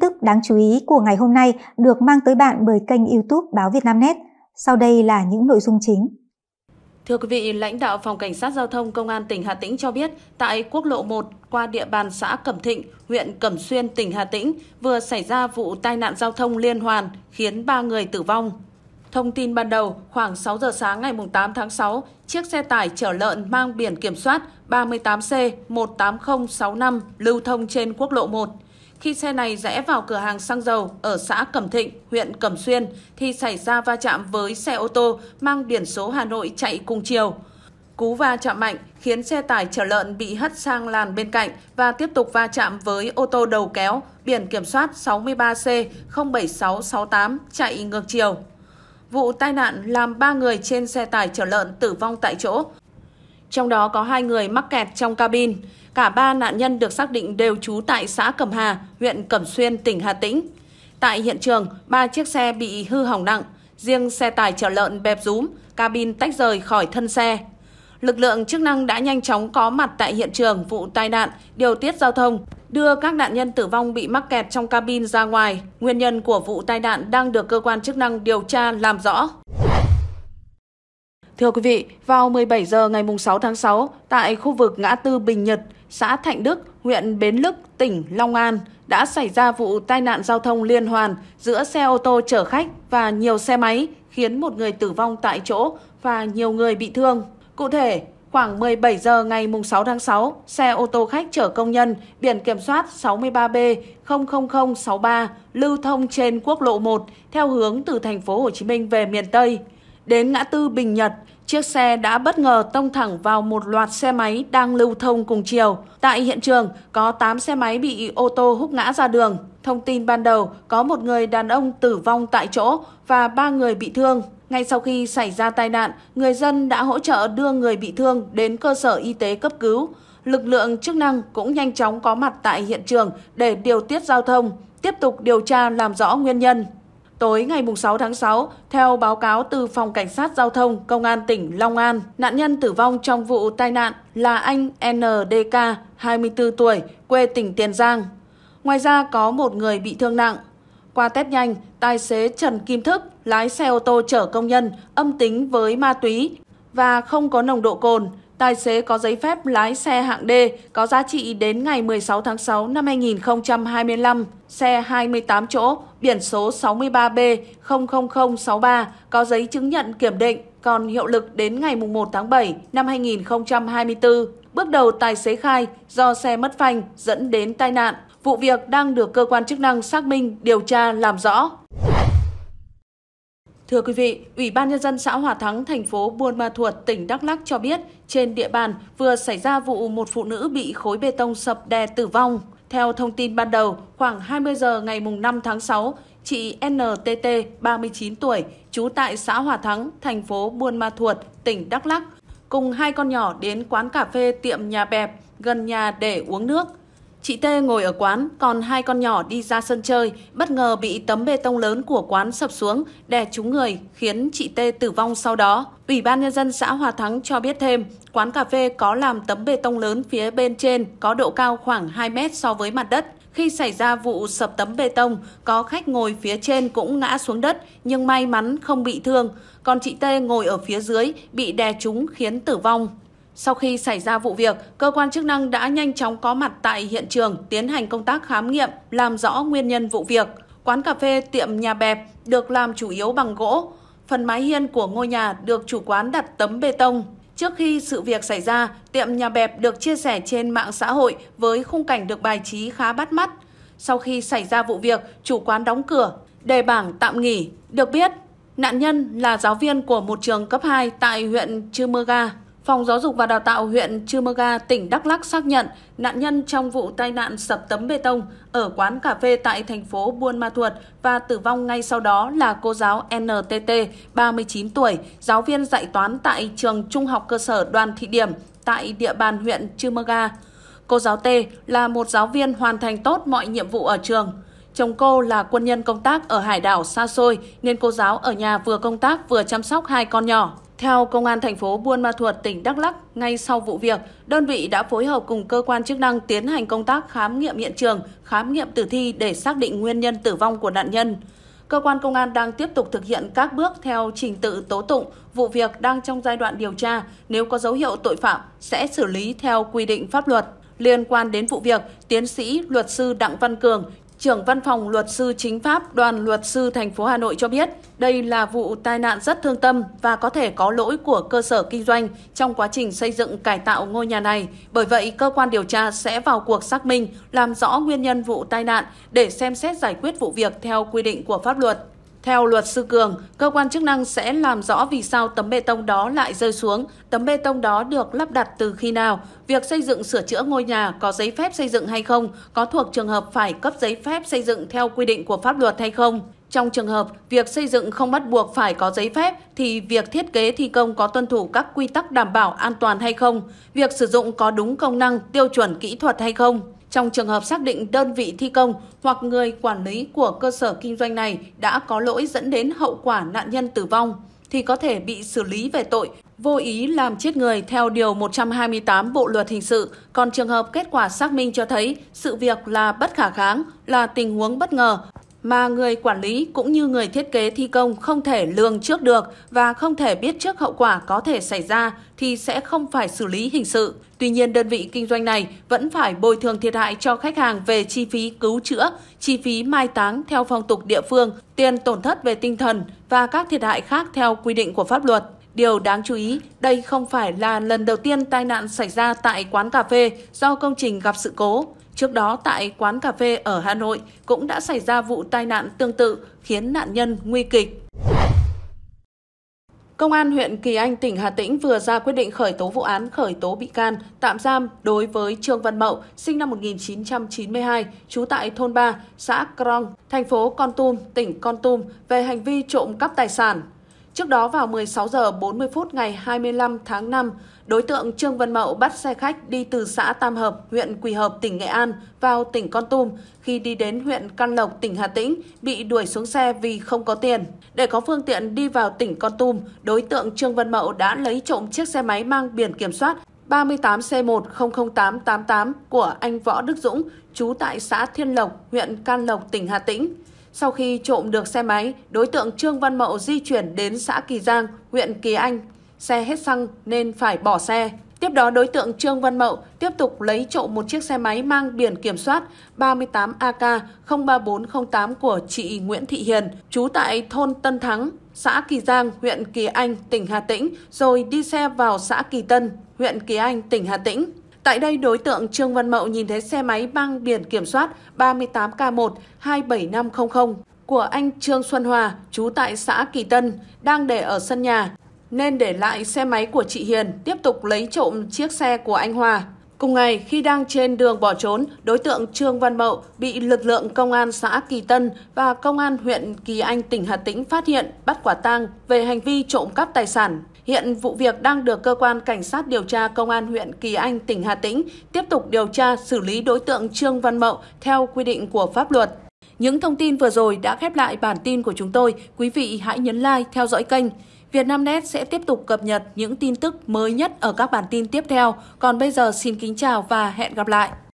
tin tức đáng chú ý của ngày hôm nay được mang tới bạn bởi kênh YouTube Báo Vietnamnet. Sau đây là những nội dung chính. Thưa quý vị, lãnh đạo Phòng Cảnh sát Giao thông Công an tỉnh Hà Tĩnh cho biết, tại quốc lộ 1 qua địa bàn xã Cẩm Thịnh, huyện Cẩm Xuyên, tỉnh Hà Tĩnh vừa xảy ra vụ tai nạn giao thông liên hoàn khiến 3 người tử vong. Thông tin ban đầu, khoảng 6 giờ sáng ngày 8 tháng 6, chiếc xe tải chở lợn mang biển kiểm soát 38C18065 lưu thông trên quốc lộ 1 khi xe này rẽ vào cửa hàng xăng dầu ở xã Cẩm Thịnh, huyện Cẩm Xuyên thì xảy ra va chạm với xe ô tô mang biển số Hà Nội chạy cùng chiều. Cú va chạm mạnh khiến xe tải chở lợn bị hất sang làn bên cạnh và tiếp tục va chạm với ô tô đầu kéo biển kiểm soát 63C07668 chạy ngược chiều. Vụ tai nạn làm 3 người trên xe tải chở lợn tử vong tại chỗ, trong đó có hai người mắc kẹt trong cabin. Cả ba nạn nhân được xác định đều trú tại xã Cẩm Hà, huyện Cẩm Xuyên, tỉnh Hà Tĩnh. Tại hiện trường, ba chiếc xe bị hư hỏng nặng, riêng xe tải chở lợn bẹp rúm, cabin tách rời khỏi thân xe. Lực lượng chức năng đã nhanh chóng có mặt tại hiện trường vụ tai nạn, điều tiết giao thông, đưa các nạn nhân tử vong bị mắc kẹt trong cabin ra ngoài. Nguyên nhân của vụ tai nạn đang được cơ quan chức năng điều tra làm rõ. Thưa quý vị, vào 17 giờ ngày 6 tháng 6, tại khu vực ngã tư Bình Nhật, xã Thạnh Đức, huyện Bến Lức, tỉnh Long An, đã xảy ra vụ tai nạn giao thông liên hoàn giữa xe ô tô chở khách và nhiều xe máy, khiến một người tử vong tại chỗ và nhiều người bị thương. Cụ thể, khoảng 17 giờ ngày 6 tháng 6, xe ô tô khách chở công nhân biển kiểm soát 63B00063 lưu thông trên quốc lộ 1 theo hướng từ thành phố Hồ Chí Minh về miền Tây. Đến ngã tư Bình Nhật, chiếc xe đã bất ngờ tông thẳng vào một loạt xe máy đang lưu thông cùng chiều. Tại hiện trường, có 8 xe máy bị ô tô hút ngã ra đường. Thông tin ban đầu, có một người đàn ông tử vong tại chỗ và ba người bị thương. Ngay sau khi xảy ra tai nạn, người dân đã hỗ trợ đưa người bị thương đến cơ sở y tế cấp cứu. Lực lượng chức năng cũng nhanh chóng có mặt tại hiện trường để điều tiết giao thông, tiếp tục điều tra làm rõ nguyên nhân. Tối ngày 6 tháng 6, theo báo cáo từ Phòng Cảnh sát Giao thông Công an tỉnh Long An, nạn nhân tử vong trong vụ tai nạn là anh NDK, 24 tuổi, quê tỉnh Tiền Giang. Ngoài ra có một người bị thương nặng. Qua test nhanh, tài xế Trần Kim Thức lái xe ô tô chở công nhân âm tính với ma túy và không có nồng độ cồn. Tài xế có giấy phép lái xe hạng D có giá trị đến ngày 16 tháng 6 năm 2025, xe 28 chỗ, biển số 63B00063 có giấy chứng nhận kiểm định, còn hiệu lực đến ngày 1 tháng 7 năm 2024. Bước đầu tài xế khai do xe mất phanh dẫn đến tai nạn. Vụ việc đang được cơ quan chức năng xác minh, điều tra, làm rõ. Thưa quý vị, Ủy ban Nhân dân xã Hòa Thắng, thành phố Buôn Ma Thuột, tỉnh Đắk Lắc cho biết trên địa bàn vừa xảy ra vụ một phụ nữ bị khối bê tông sập đè tử vong. Theo thông tin ban đầu, khoảng 20 giờ ngày 5 tháng 6, chị NTT, 39 tuổi, trú tại xã Hòa Thắng, thành phố Buôn Ma Thuột, tỉnh Đắk Lắc, cùng hai con nhỏ đến quán cà phê tiệm nhà bẹp gần nhà để uống nước. Chị T ngồi ở quán, còn hai con nhỏ đi ra sân chơi, bất ngờ bị tấm bê tông lớn của quán sập xuống, đè trúng người, khiến chị T tử vong sau đó. Ủy ban Nhân dân xã Hòa Thắng cho biết thêm, quán cà phê có làm tấm bê tông lớn phía bên trên, có độ cao khoảng 2 mét so với mặt đất. Khi xảy ra vụ sập tấm bê tông, có khách ngồi phía trên cũng ngã xuống đất, nhưng may mắn không bị thương. Còn chị T ngồi ở phía dưới, bị đè trúng khiến tử vong. Sau khi xảy ra vụ việc, cơ quan chức năng đã nhanh chóng có mặt tại hiện trường tiến hành công tác khám nghiệm, làm rõ nguyên nhân vụ việc. Quán cà phê tiệm nhà bẹp được làm chủ yếu bằng gỗ. Phần mái hiên của ngôi nhà được chủ quán đặt tấm bê tông. Trước khi sự việc xảy ra, tiệm nhà bẹp được chia sẻ trên mạng xã hội với khung cảnh được bài trí khá bắt mắt. Sau khi xảy ra vụ việc, chủ quán đóng cửa, đề bảng tạm nghỉ. Được biết, nạn nhân là giáo viên của một trường cấp 2 tại huyện Chư Mơ Ga. Phòng Giáo dục và Đào tạo huyện Chư Mơ Ga, tỉnh Đắk Lắc xác nhận nạn nhân trong vụ tai nạn sập tấm bê tông ở quán cà phê tại thành phố Buôn Ma Thuột và tử vong ngay sau đó là cô giáo NTT, 39 tuổi, giáo viên dạy toán tại trường Trung học cơ sở Đoàn Thị Điểm tại địa bàn huyện Chư Mơ Ga. Cô giáo T là một giáo viên hoàn thành tốt mọi nhiệm vụ ở trường. Chồng cô là quân nhân công tác ở hải đảo xa xôi nên cô giáo ở nhà vừa công tác vừa chăm sóc hai con nhỏ. Theo Công an thành phố Buôn Ma Thuột, tỉnh Đắk Lắc, ngay sau vụ việc, đơn vị đã phối hợp cùng cơ quan chức năng tiến hành công tác khám nghiệm hiện trường, khám nghiệm tử thi để xác định nguyên nhân tử vong của nạn nhân. Cơ quan công an đang tiếp tục thực hiện các bước theo trình tự tố tụng, vụ việc đang trong giai đoạn điều tra, nếu có dấu hiệu tội phạm sẽ xử lý theo quy định pháp luật. Liên quan đến vụ việc, tiến sĩ luật sư Đặng Văn Cường, Trưởng Văn phòng Luật sư Chính pháp Đoàn Luật sư thành phố Hà Nội cho biết, đây là vụ tai nạn rất thương tâm và có thể có lỗi của cơ sở kinh doanh trong quá trình xây dựng cải tạo ngôi nhà này. Bởi vậy, cơ quan điều tra sẽ vào cuộc xác minh, làm rõ nguyên nhân vụ tai nạn để xem xét giải quyết vụ việc theo quy định của pháp luật. Theo luật sư Cường, cơ quan chức năng sẽ làm rõ vì sao tấm bê tông đó lại rơi xuống, tấm bê tông đó được lắp đặt từ khi nào, việc xây dựng sửa chữa ngôi nhà có giấy phép xây dựng hay không, có thuộc trường hợp phải cấp giấy phép xây dựng theo quy định của pháp luật hay không. Trong trường hợp việc xây dựng không bắt buộc phải có giấy phép thì việc thiết kế thi công có tuân thủ các quy tắc đảm bảo an toàn hay không, việc sử dụng có đúng công năng, tiêu chuẩn kỹ thuật hay không. Trong trường hợp xác định đơn vị thi công hoặc người quản lý của cơ sở kinh doanh này đã có lỗi dẫn đến hậu quả nạn nhân tử vong, thì có thể bị xử lý về tội vô ý làm chết người theo Điều 128 Bộ Luật Hình sự. Còn trường hợp kết quả xác minh cho thấy sự việc là bất khả kháng, là tình huống bất ngờ, mà người quản lý cũng như người thiết kế thi công không thể lường trước được và không thể biết trước hậu quả có thể xảy ra thì sẽ không phải xử lý hình sự. Tuy nhiên, đơn vị kinh doanh này vẫn phải bồi thường thiệt hại cho khách hàng về chi phí cứu chữa, chi phí mai táng theo phong tục địa phương, tiền tổn thất về tinh thần và các thiệt hại khác theo quy định của pháp luật. Điều đáng chú ý, đây không phải là lần đầu tiên tai nạn xảy ra tại quán cà phê do công trình gặp sự cố. Trước đó tại quán cà phê ở Hà Nội cũng đã xảy ra vụ tai nạn tương tự khiến nạn nhân nguy kịch. Công an huyện Kỳ Anh, tỉnh Hà Tĩnh vừa ra quyết định khởi tố vụ án, khởi tố bị can, tạm giam đối với Trương Văn Mậu, sinh năm 1992, trú tại thôn 3, xã Crong, thành phố Con Tum, tỉnh Con Tum, về hành vi trộm cắp tài sản. Trước đó vào 16 giờ 40 phút ngày 25 tháng 5, đối tượng Trương Văn Mậu bắt xe khách đi từ xã Tam Hợp, huyện Quỳ Hợp, tỉnh Nghệ An vào tỉnh Con Tum. Khi đi đến huyện Can Lộc, tỉnh Hà Tĩnh, bị đuổi xuống xe vì không có tiền. Để có phương tiện đi vào tỉnh Con Tum, đối tượng Trương Văn Mậu đã lấy trộm chiếc xe máy mang biển kiểm soát 38 c 100888 của anh Võ Đức Dũng, trú tại xã Thiên Lộc, huyện Can Lộc, tỉnh Hà Tĩnh. Sau khi trộm được xe máy, đối tượng Trương Văn Mậu di chuyển đến xã Kỳ Giang, huyện Kỳ Anh. Xe hết xăng nên phải bỏ xe. Tiếp đó đối tượng Trương Văn Mậu tiếp tục lấy trộm một chiếc xe máy mang biển kiểm soát 38AK03408 của chị Nguyễn Thị Hiền, trú tại thôn Tân Thắng, xã Kỳ Giang, huyện Kỳ Anh, tỉnh Hà Tĩnh, rồi đi xe vào xã Kỳ Tân, huyện Kỳ Anh, tỉnh Hà Tĩnh. Tại đây, đối tượng Trương Văn Mậu nhìn thấy xe máy băng biển kiểm soát 38K1 27500 của anh Trương Xuân Hòa, trú tại xã Kỳ Tân, đang để ở sân nhà, nên để lại xe máy của chị Hiền tiếp tục lấy trộm chiếc xe của anh Hòa. Cùng ngày, khi đang trên đường bỏ trốn, đối tượng Trương Văn Mậu bị lực lượng công an xã Kỳ Tân và công an huyện Kỳ Anh, tỉnh Hà Tĩnh phát hiện, bắt quả tang về hành vi trộm cắp tài sản. Hiện vụ việc đang được cơ quan cảnh sát điều tra công an huyện Kỳ Anh, tỉnh Hà Tĩnh tiếp tục điều tra xử lý đối tượng Trương Văn Mậu theo quy định của pháp luật. Những thông tin vừa rồi đã khép lại bản tin của chúng tôi. Quý vị hãy nhấn like, theo dõi kênh. Vietnamnet sẽ tiếp tục cập nhật những tin tức mới nhất ở các bản tin tiếp theo. Còn bây giờ xin kính chào và hẹn gặp lại.